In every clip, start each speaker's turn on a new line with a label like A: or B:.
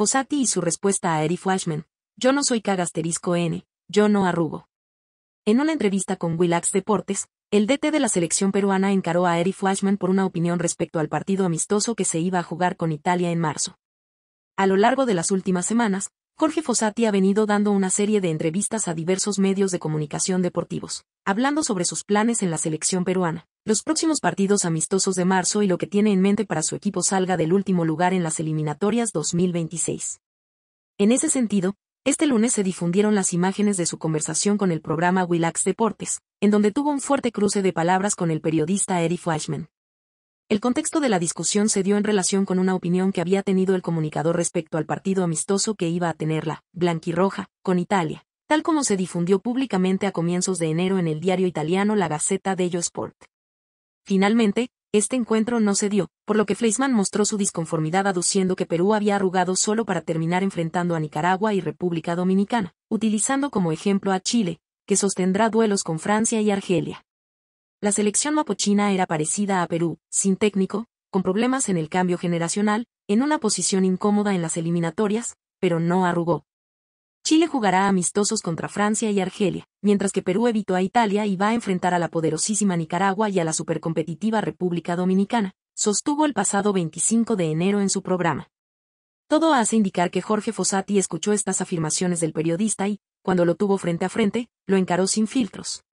A: Fossati y su respuesta a Eric Flashman, yo no soy cagasterisco N, yo no arrugo. En una entrevista con Willax Deportes, el DT de la selección peruana encaró a Eric Flashman por una opinión respecto al partido amistoso que se iba a jugar con Italia en marzo. A lo largo de las últimas semanas, Jorge Fossati ha venido dando una serie de entrevistas a diversos medios de comunicación deportivos, hablando sobre sus planes en la selección peruana los próximos partidos amistosos de marzo y lo que tiene en mente para su equipo salga del último lugar en las eliminatorias 2026. En ese sentido, este lunes se difundieron las imágenes de su conversación con el programa Willax Deportes, en donde tuvo un fuerte cruce de palabras con el periodista Eric Weishman. El contexto de la discusión se dio en relación con una opinión que había tenido el comunicador respecto al partido amistoso que iba a tener la blanquirroja con Italia, tal como se difundió públicamente a comienzos de enero en el diario italiano La Gazzetta dello Sport. Finalmente, este encuentro no se dio, por lo que Fleisman mostró su disconformidad aduciendo que Perú había arrugado solo para terminar enfrentando a Nicaragua y República Dominicana, utilizando como ejemplo a Chile, que sostendrá duelos con Francia y Argelia. La selección mapochina era parecida a Perú, sin técnico, con problemas en el cambio generacional, en una posición incómoda en las eliminatorias, pero no arrugó. Chile jugará amistosos contra Francia y Argelia, mientras que Perú evitó a Italia y va a enfrentar a la poderosísima Nicaragua y a la supercompetitiva República Dominicana, sostuvo el pasado 25 de enero en su programa. Todo hace indicar que Jorge Fossati escuchó estas afirmaciones del periodista y, cuando lo tuvo frente a frente, lo encaró sin filtros.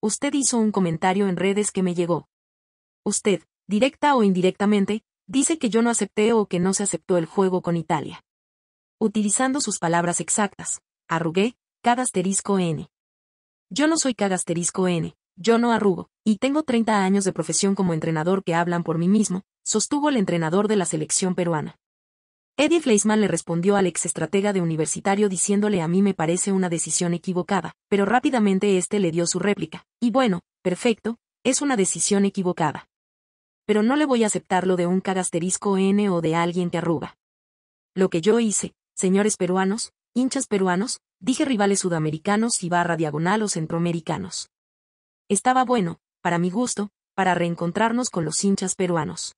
A: Usted hizo un comentario en redes que me llegó. Usted, directa o indirectamente, dice que yo no acepté o que no se aceptó el juego con Italia utilizando sus palabras exactas, arrugué, cada asterisco n. Yo no soy cada asterisco n, yo no arrugo, y tengo 30 años de profesión como entrenador que hablan por mí mismo, sostuvo el entrenador de la selección peruana. Eddie Fleisman le respondió al ex estratega de universitario diciéndole a mí me parece una decisión equivocada, pero rápidamente este le dio su réplica, y bueno, perfecto, es una decisión equivocada. Pero no le voy a aceptarlo de un cagasterisco N o de alguien que arruga. Lo que yo hice, señores peruanos, hinchas peruanos, dije rivales sudamericanos y barra diagonal o centroamericanos. Estaba bueno, para mi gusto, para reencontrarnos con los hinchas peruanos.